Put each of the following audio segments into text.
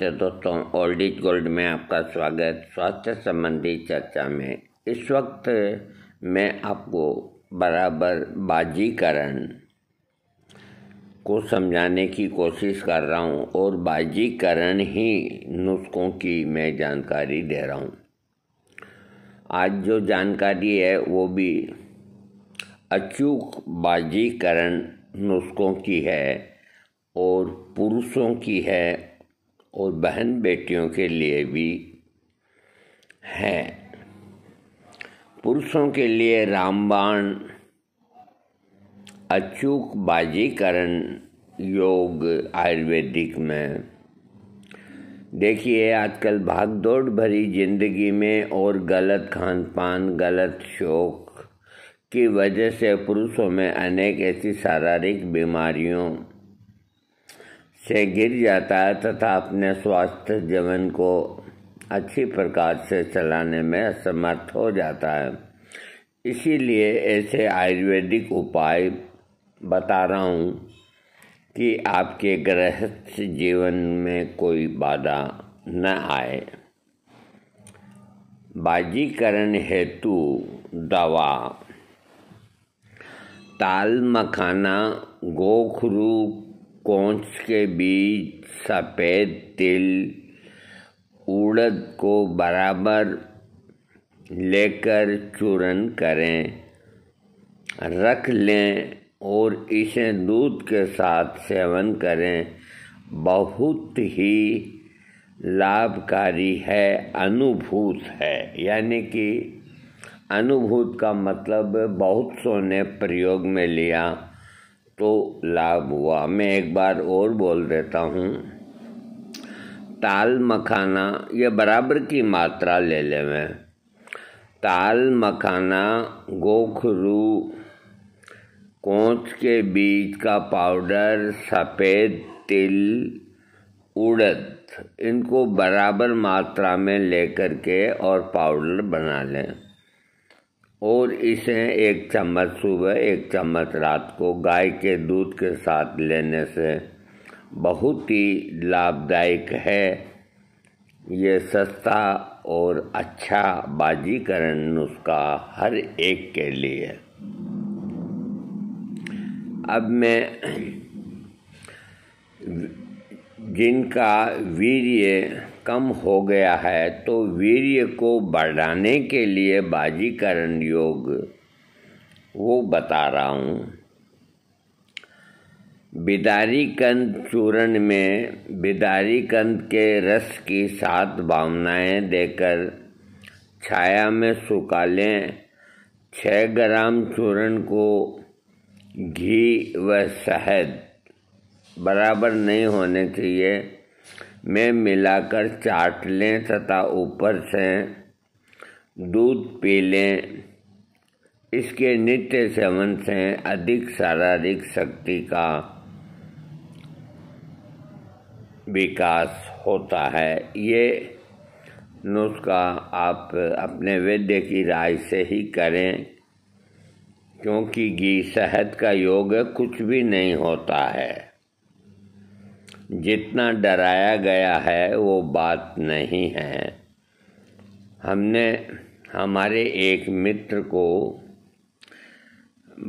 नमस्ते दोस्तों old is gold में आपका स्वागत स्वास्थ्य संबंधी चर्चा में इस वक्त मैं आपको बराबर बाजीकरण को समझाने की कोशिश कर रहा हूँ और बाजीकरण ही नुस्खों की मैं जानकारी दे रहा हूँ आज जो जानकारी है वो भी अचूक बाजीकरण नुस्खों की है और पुरुषों की है और बहन बेटियों के लिए भी है पुरुषों के लिए रामबाण अचूक बाजीकरण योग आयुर्वेदिक में देखिए आजकल भागदौड़ भरी जिंदगी में और गलत खान पान गलत शौक की वजह से पुरुषों में अनेक ऐसी शारीरिक बीमारियों से गिर जाता है तथा अपने स्वास्थ्य जीवन को अच्छी प्रकार से चलाने में असमर्थ हो जाता है इसीलिए ऐसे आयुर्वेदिक उपाय बता रहा हूँ कि आपके गृहस्थ जीवन में कोई बाधा न आए बाजीकरण हेतु दवा ताल मखाना गोखरू कोंच के बीज सफ़ेद तिल उड़द को बराबर लेकर चूरन करें रख लें और इसे दूध के साथ सेवन करें बहुत ही लाभकारी है अनुभूत है यानी कि अनुभूत का मतलब बहुत सोने प्रयोग में लिया तो लाभ हुआ मैं एक बार और बोल देता हूँ ताल मखाना ये बराबर की मात्रा ले ले मैं ताल मखाना गोखरू कोंच के बीज का पाउडर सफ़ेद तिल उड़द इनको बराबर मात्रा में लेकर के और पाउडर बना लें और इसे एक चम्मच सुबह एक चम्मच रात को गाय के दूध के साथ लेने से बहुत ही लाभदायक है ये सस्ता और अच्छा बाजीकरण नुस्खा हर एक के लिए अब मैं जिनका वीर्य कम हो गया है तो वीर्य को बढ़ाने के लिए बाजीकरण योग वो बता रहा हूँ बिदारी कंद चूर्ण में बिदारी कंद के रस की सात भावनाएं देकर छाया में सुखा लें छः ग्राम चूर्ण को घी व शहद बराबर नहीं होने चाहिए में मिलाकर चाट लें तथा ऊपर से दूध पी लें इसके नित्य सेवन से अधिक शारीरिक शक्ति का विकास होता है ये नुस्खा आप अपने वैद्य की राय से ही करें क्योंकि घी सेहत का योग कुछ भी नहीं होता है जितना डराया गया है वो बात नहीं है हमने हमारे एक मित्र को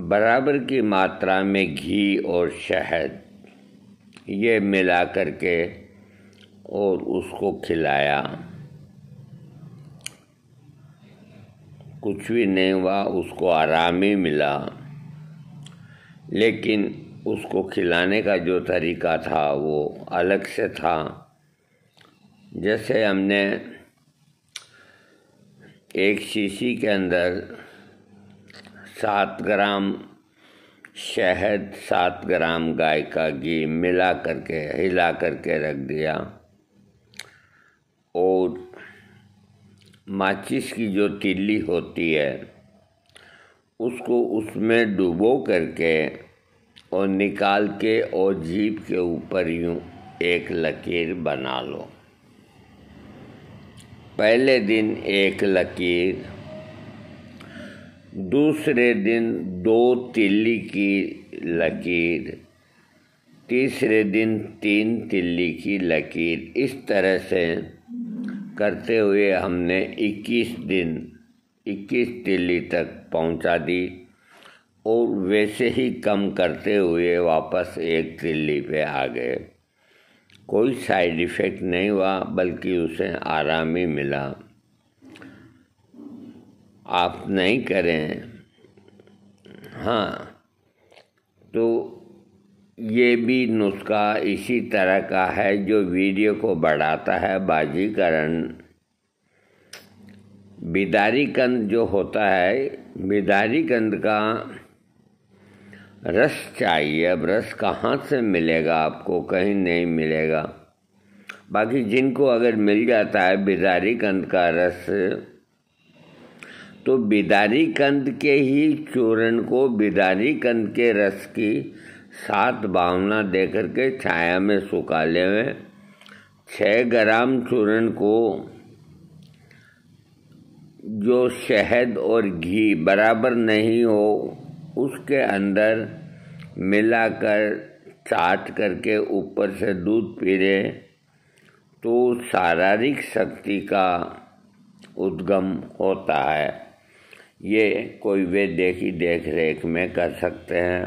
बराबर की मात्रा में घी और शहद ये मिला करके और उसको खिलाया कुछ भी नहीं हुआ उसको आराम ही मिला लेकिन उसको खिलाने का जो तरीका था वो अलग से था जैसे हमने एक शीशी के अंदर सात ग्राम शहद सात ग्राम गाय का घी मिला करके हिला करके रख दिया और माचिस की जो तिल्ली होती है उसको उसमें डुबो करके और निकाल के और जीप के ऊपर यूं एक लकीर बना लो पहले दिन एक लकीर दूसरे दिन दो तिल्ली की लकीर तीसरे दिन तीन तिल्ली की लकीर इस तरह से करते हुए हमने 21 दिन 21 तिल्ली तक पहुंचा दी और वैसे ही कम करते हुए वापस एक तिल्ली पे आ गए कोई साइड इफ़ेक्ट नहीं हुआ बल्कि उसे आराम ही मिला आप नहीं करें हाँ तो ये भी नुस्खा इसी तरह का है जो वीडियो को बढ़ाता है बाजीकरण बिदारी कंद जो होता है बिदारी कंद का रस चाहिए अब रस कहाँ से मिलेगा आपको कहीं नहीं मिलेगा बाकी जिनको अगर मिल जाता है बिदारी कंद का रस तो बिदारी कंद के ही चूरण को बिदारी कंद के रस की सात भावना देकर के छाया में सुखा ले छः ग्राम चूरण को जो शहद और घी बराबर नहीं हो उसके अंदर मिलाकर चाट करके ऊपर से दूध पी रहे तो शारीरिक शक्ति का उद्गम होता है ये कोई वैद्य देखी देख रेख में कर सकते हैं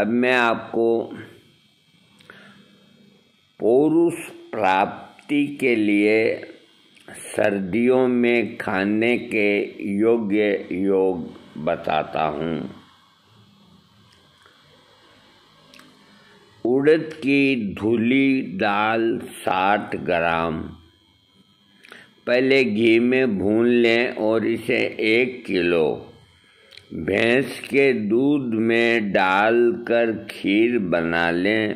अब मैं आपको पौरुष प्राप्ति के लिए सर्दियों में खाने के योग्य योग बताता हूँ उड़द की धुली दाल साठ ग्राम पहले घी में भून लें और इसे एक किलो भैंस के दूध में डालकर खीर बना लें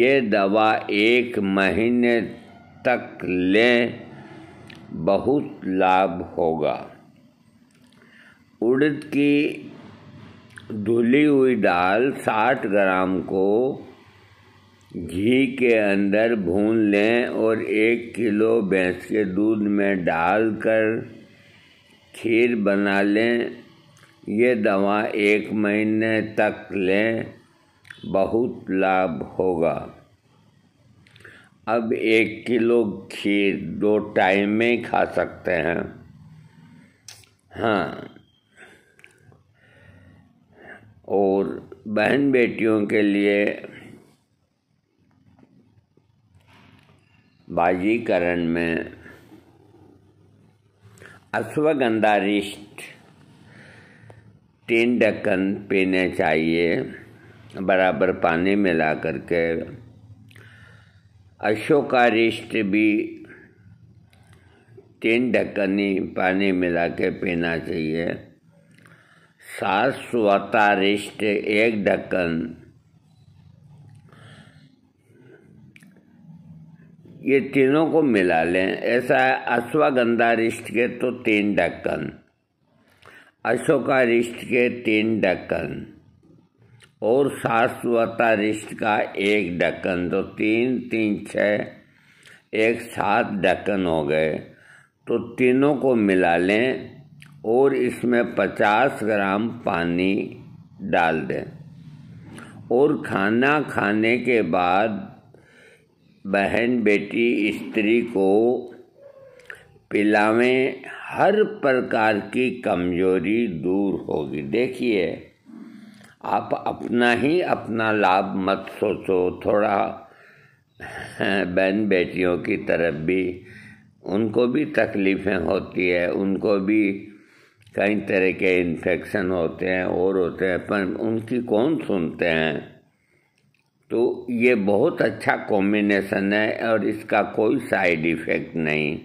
ये दवा एक महीने तक लें बहुत लाभ होगा उड़द की धुली हुई दाल साठ ग्राम को घी के अंदर भून लें और एक किलो भैंस के दूध में डालकर खीर बना लें यह दवा एक महीने तक लें बहुत लाभ होगा अब एक किलो खीर दो टाइम में खा सकते हैं हाँ और बहन बेटियों के लिए बाजीकरण में अश्वगंधा रिष्ट तीन ढक्कन पीने चाहिए बराबर पानी मिला करके अशोका रिष्ट भी तीन ढक्कन ही पानी मिला के पीना चाहिए सात एक ढक्कन ये तीनों को मिला लें ऐसा है अश्वगंधा रिष्ट के तो तीन ढक्कन अशोका रिष्ट के तीन ढक्कन और सासवता रिष्ट का एक ढक्कन तो तीन तीन छ एक सात ढक्कन हो गए तो तीनों को मिला लें और इसमें 50 ग्राम पानी डाल दें और खाना खाने के बाद बहन बेटी स्त्री को पिलावें हर प्रकार की कमजोरी दूर होगी देखिए आप अपना ही अपना लाभ मत सोचो थोड़ा बहन बेटियों की तरफ भी उनको भी तकलीफ़ें होती है उनको भी कई तरह के इन्फेक्शन होते हैं और होते हैं पर उनकी कौन सुनते हैं तो ये बहुत अच्छा कॉम्बिनेशन है और इसका कोई साइड इफ़ेक्ट नहीं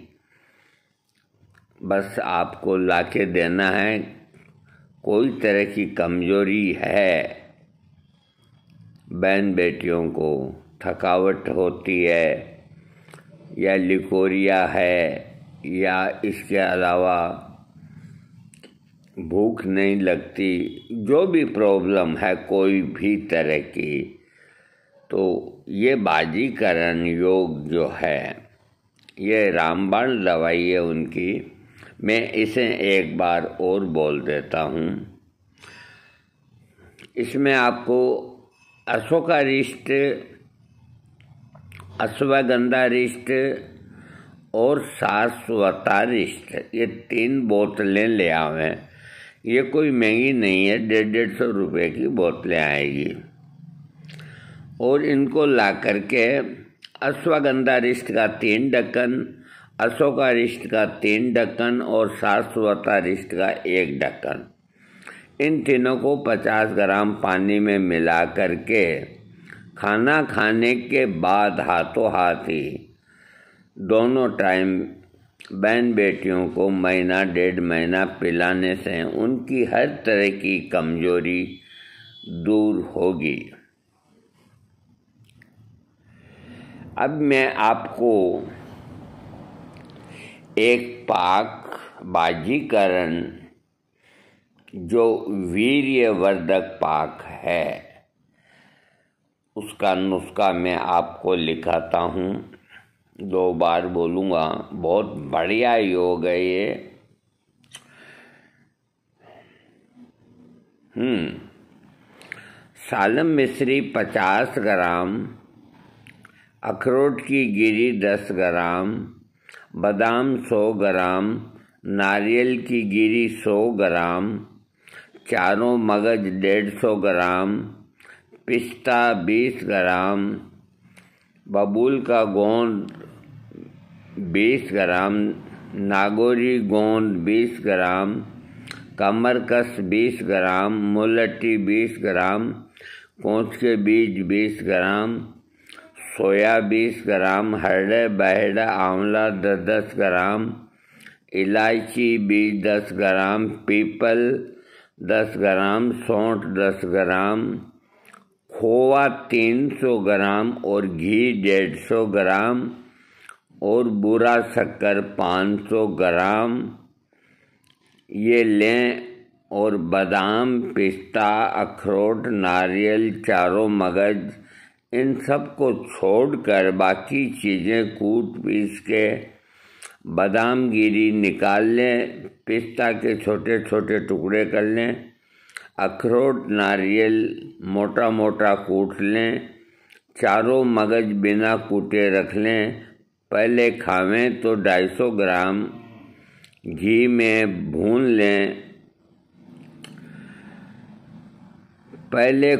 बस आपको ला के देना है कोई तरह की कमजोरी है बहन बेटियों को थकावट होती है या लिकोरिया है या इसके अलावा भूख नहीं लगती जो भी प्रॉब्लम है कोई भी तरह की तो ये बाजीकरण योग जो है ये रामबाण दवाई है उनकी मैं इसे एक बार और बोल देता हूँ इसमें आपको अशोका रिष्ट अश्वगंधा रिष्ट और सासवता रिष्ट ये तीन बोतलें ले आवें ये कोई महंगी नहीं है डेढ़ डेढ़ सौ रुपये की बोतलें आएगी और इनको ला करके अश्वगंधा रिश्त का तीन ढक्कन अशोका रिश्त का तीन ढक्कन और सासवता रिश्त का एक ढक्कन इन तीनों को 50 ग्राम पानी में मिला करके खाना खाने के बाद हाथों हाथ ही दोनों टाइम बहन बेटियों को महीना डेढ़ महीना पिलाने से उनकी हर तरह की कमजोरी दूर होगी अब मैं आपको एक पाक बाजीकरण जो वीर्यवर्धक पाक है उसका नुस्खा मैं आपको लिखाता हूँ दो बार बोलूँगा बहुत बढ़िया योग है ये हम्म, सालम मिश्री पचास ग्राम अखरोट की गिरी दस ग्राम बादाम सौ ग्राम नारियल की गिरी सौ ग्राम चारों मगज डेढ़ सौ ग्राम पिस्ता बीस ग्राम बबूल का गोंद बीस ग्राम नागोरी गोंद बीस ग्राम कमरकस बीस ग्राम मुलट्टी बीस ग्राम कोच के बीज बीस ग्राम सोया बीस ग्राम हरडे बहड़ा आंवला दस दस ग्राम इलायची बीज दस ग्राम पीपल दस ग्राम सौंठ दस ग्राम खोआ तीन सौ ग्राम और घी डेढ़ सौ ग्राम और बुरा शक्कर 500 ग्राम ये लें और बादाम पिस्ता अखरोट नारियल चारों मगज इन सब को छोड़कर बाकी चीज़ें कूट पीस के बादाम गिरी निकाल लें पिस्ता के छोटे छोटे टुकड़े कर लें अखरोट नारियल मोटा मोटा कूट लें चारों मगज बिना कूटे रख लें पहले खावें तो 250 ग्राम घी में भून लें पहले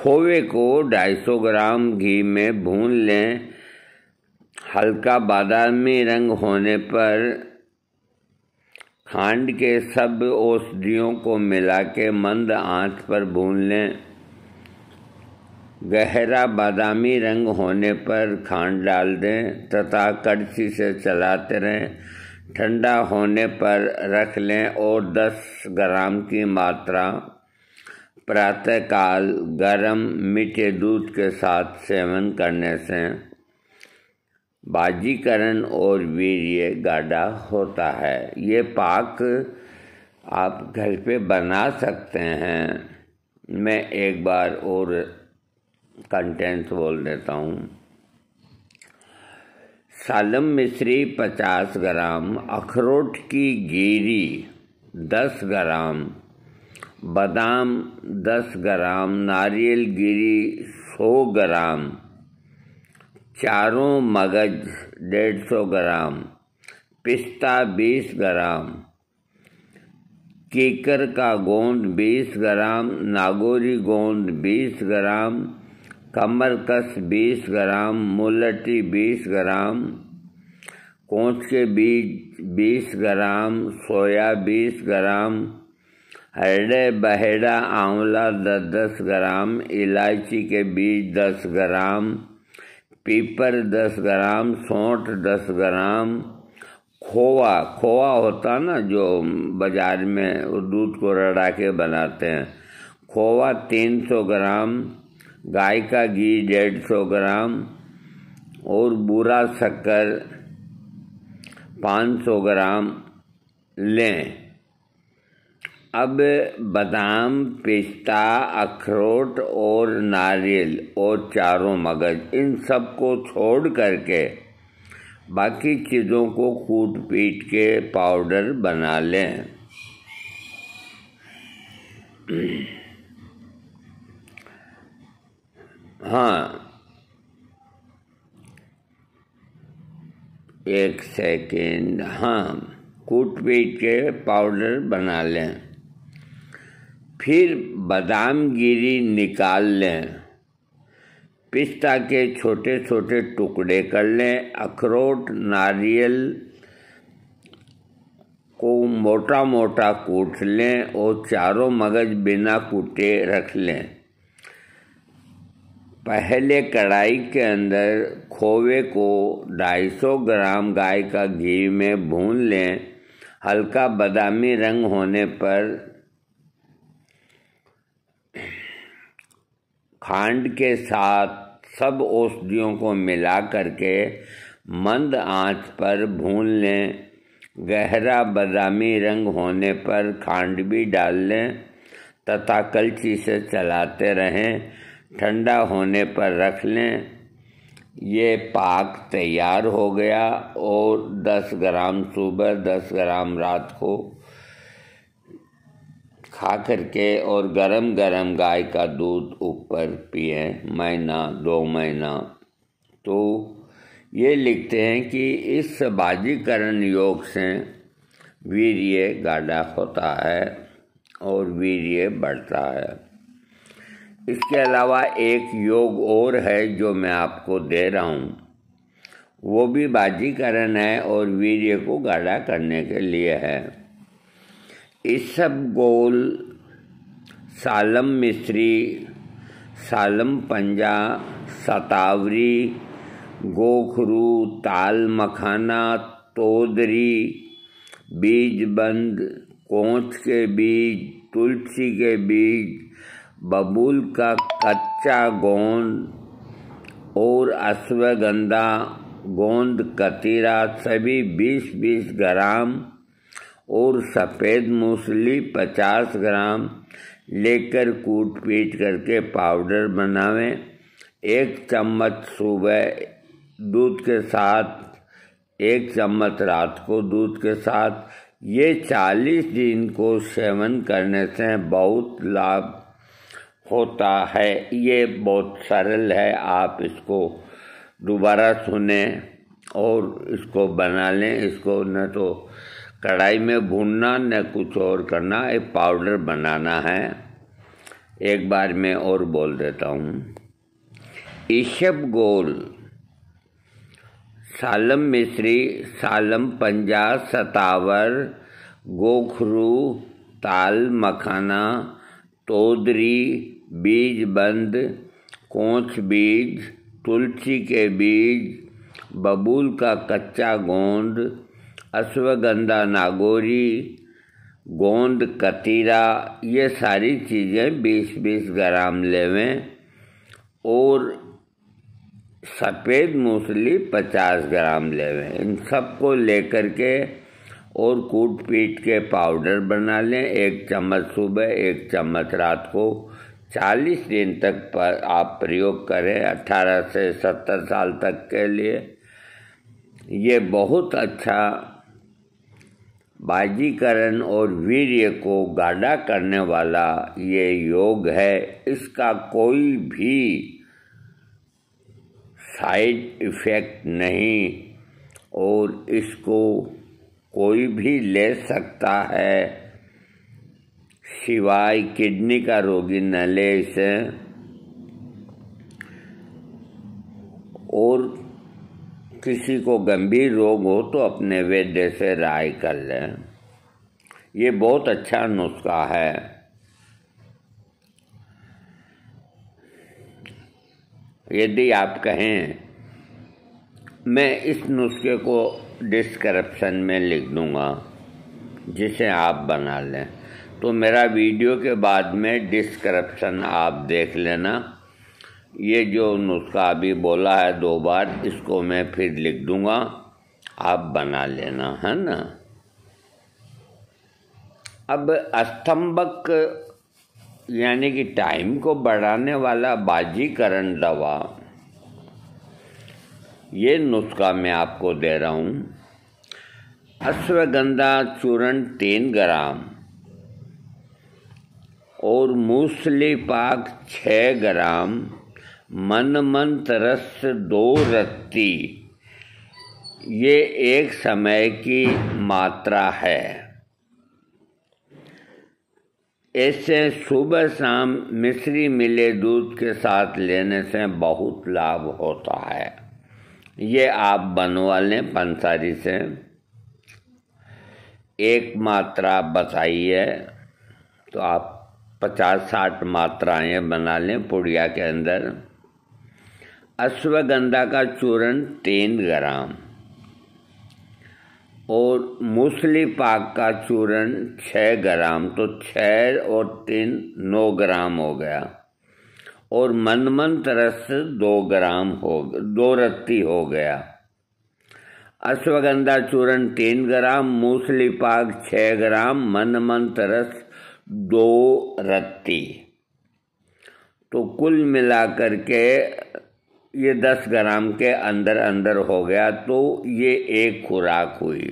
खोवे को 250 ग्राम घी में भून लें हल्का बादामी रंग होने पर खांड के सब औषधियों को मिला के मंद आँच पर भून लें गहरा बादामी रंग होने पर खांड डाल दें तथा कड़छी से चलाते रहें ठंडा होने पर रख लें और 10 ग्राम की मात्रा प्रातःकाल गर्म मीठे दूध के साथ सेवन करने से बाजीकरण और वीर्य गाढ़ा होता है ये पाक आप घर पे बना सकते हैं मैं एक बार और कंटेंट्स बोल देता हूँ सालम मिश्री पचास ग्राम अखरोट की गिरी दस ग्राम बादाम दस ग्राम नारियल गिरी सौ ग्राम चारों मगज डेढ़ सौ ग्राम पिस्ता बीस ग्राम केकर का गोंद बीस ग्राम नागोरी गोंद बीस ग्राम कमरकस 20 ग्राम मुलटी 20 ग्राम कोच के बीज 20 ग्राम सोया 20 ग्राम हरडे बहेड़ा आंवला दस दस ग्राम इलायची के बीज दस ग्राम पीपर दस ग्राम सौठ दस ग्राम खोवा खोआ होता ना जो बाज़ार में दूध को रड़ा के बनाते हैं खोवा तीन सौ ग्राम गाय का घी डेढ़ सौ ग्राम और बूरा शक्कर पाँच सौ ग्राम लें अब बादाम पिस्ता अखरोट और नारियल और चारों मगज इन सब को छोड़ करके बाकी चीज़ों को कूट पीट के पाउडर बना लें हाँ एक सेकेंड हाँ कूटपीट के पाउडर बना लें फिर बादाम गिरी निकाल लें पिस्ता के छोटे छोटे टुकड़े कर लें अखरोट नारियल को मोटा मोटा कूट लें और चारों मगज बिना कूटे रख लें पहले कढ़ाई के अंदर खोवे को 250 ग्राम गाय का घी में भून लें हल्का बादामी रंग होने पर खांड के साथ सब औषधियों को मिला करके मंद आंच पर भून लें गहरा बादामी रंग होने पर खांड भी डाल लें तथा कलची से चलाते रहें ठंडा होने पर रख लें ये पाक तैयार हो गया और 10 ग्राम सुबह 10 ग्राम रात को खा करके और गरम गरम गाय का दूध ऊपर पिए महीना दो महीना तो ये लिखते हैं कि इस बाजीकरण योग से वीर्य गाढ़ा होता है और वीर्य बढ़ता है इसके अलावा एक योग और है जो मैं आपको दे रहा हूँ वो भी बाजीकरण है और वीर्य को गाढ़ा करने के लिए है इस सब गोल सालम मिश्री सालम पंजा सतावरी गोखरू ताल मखाना तोदरी बीज बंद कोंच के बीज तुलसी के बीज बबूल का कच्चा गोंद और अश्वगंधा गोंद कतीरा सभी बीस बीस ग्राम और सफ़ेद मूसली पचास ग्राम लेकर कूट पीट करके पाउडर बनावें एक चम्मच सुबह दूध के साथ एक चम्मच रात को दूध के साथ ये चालीस दिन को सेवन करने से बहुत लाभ होता है ये बहुत सरल है आप इसको दोबारा सुने और इसको बना लें इसको न तो कढ़ाई में भूनना न कुछ और करना एक पाउडर बनाना है एक बार मैं और बोल देता हूँ ईशब गोल सालम मिश्री सालम पंजा सतावर गोखरू ताल मखाना तोदरी बीज बंद कोंच बीज तुलसी के बीज बबूल का कच्चा गोंद अश्वगंधा नागोरी गोंद कतीरा ये सारी चीज़ें बीस बीस ग्राम लेवें और सफ़ेद मूसली पचास ग्राम लेवें इन सबको लेकर के और कूट पीट के पाउडर बना लें एक चम्मच सुबह एक चम्मच रात को चालीस दिन तक पर आप प्रयोग करें अट्ठारह से सत्तर साल तक के लिए ये बहुत अच्छा बाजीकरण और वीर्य को गाढ़ा करने वाला ये योग है इसका कोई भी साइड इफ़ेक्ट नहीं और इसको कोई भी ले सकता है सिवाय किडनी का रोगी न ले इसे और किसी को गंभीर रोग हो तो अपने वैद्य से राय कर लें ये बहुत अच्छा नुस्खा है यदि आप कहें मैं इस नुस्खे को डिस्क्रिप्शन में लिख दूंगा जिसे आप बना लें तो मेरा वीडियो के बाद में डिस्क्रप्शन आप देख लेना ये जो नुस्खा अभी बोला है दो बार इसको मैं फिर लिख दूंगा आप बना लेना है ना अब अस्तंभक यानी कि टाइम को बढ़ाने वाला बाजीकरण दवा ये नुस्खा मैं आपको दे रहा हूँ अश्वगंधा चूर्ण तीन ग्राम और मूसली पाक छ ग्राम मन मंत रस दो रत्ती ये एक समय की मात्रा है ऐसे सुबह शाम मिश्री मिले दूध के साथ लेने से बहुत लाभ होता है ये आप बनवा लें पंसारी से एक मात्रा बताइए तो आप पचास साठ मात्राएं बना लें पुड़िया के अंदर अश्वगंधा का चूर्ण तीन ग्राम और मूसली पाक का चूर्ण छः ग्राम तो छः और तीन नौ ग्राम हो गया और मनमंत रस दो ग्राम हो दो रत्ती हो गया अश्वगंधा चूर्ण तीन ग्राम मूसली पाक छः ग्राम मनमंत रस दो रत्ती तो कुल मिलाकर के ये दस ग्राम के अंदर अंदर हो गया तो ये एक खुराक हुई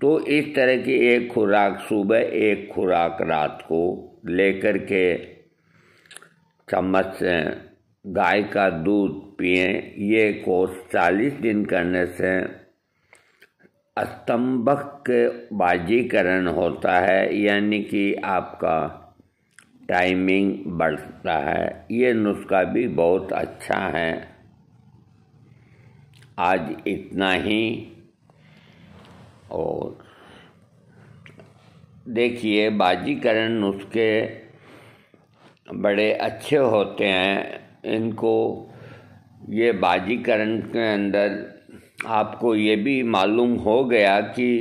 तो इस तरह की एक खुराक सुबह एक खुराक रात को लेकर के चम्मच से गाय का दूध पिए ये कोर्स चालीस दिन करने से स्तंभक बाजीकरण होता है यानी कि आपका टाइमिंग बढ़ता है ये नुस्खा भी बहुत अच्छा है आज इतना ही और देखिए बाजीकरण नुस्खे बड़े अच्छे होते हैं इनको ये बाजीकरण के अंदर आपको ये भी मालूम हो गया कि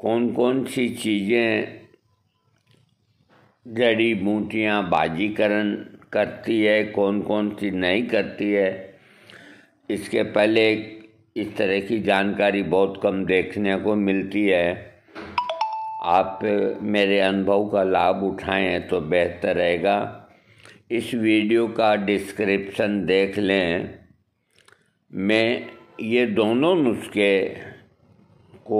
कौन कौन सी चीज़ें जड़ी बूटियाँ बाजीकरण करती है कौन कौन सी नहीं करती है इसके पहले इस तरह की जानकारी बहुत कम देखने को मिलती है आप मेरे अनुभव का लाभ उठाएं तो बेहतर रहेगा इस वीडियो का डिस्क्रिप्शन देख लें मैं ये दोनों नुस्खे को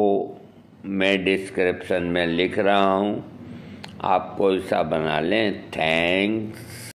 मैं डिस्क्रिप्शन में लिख रहा हूँ आप कोई सा बना लें थैंक्स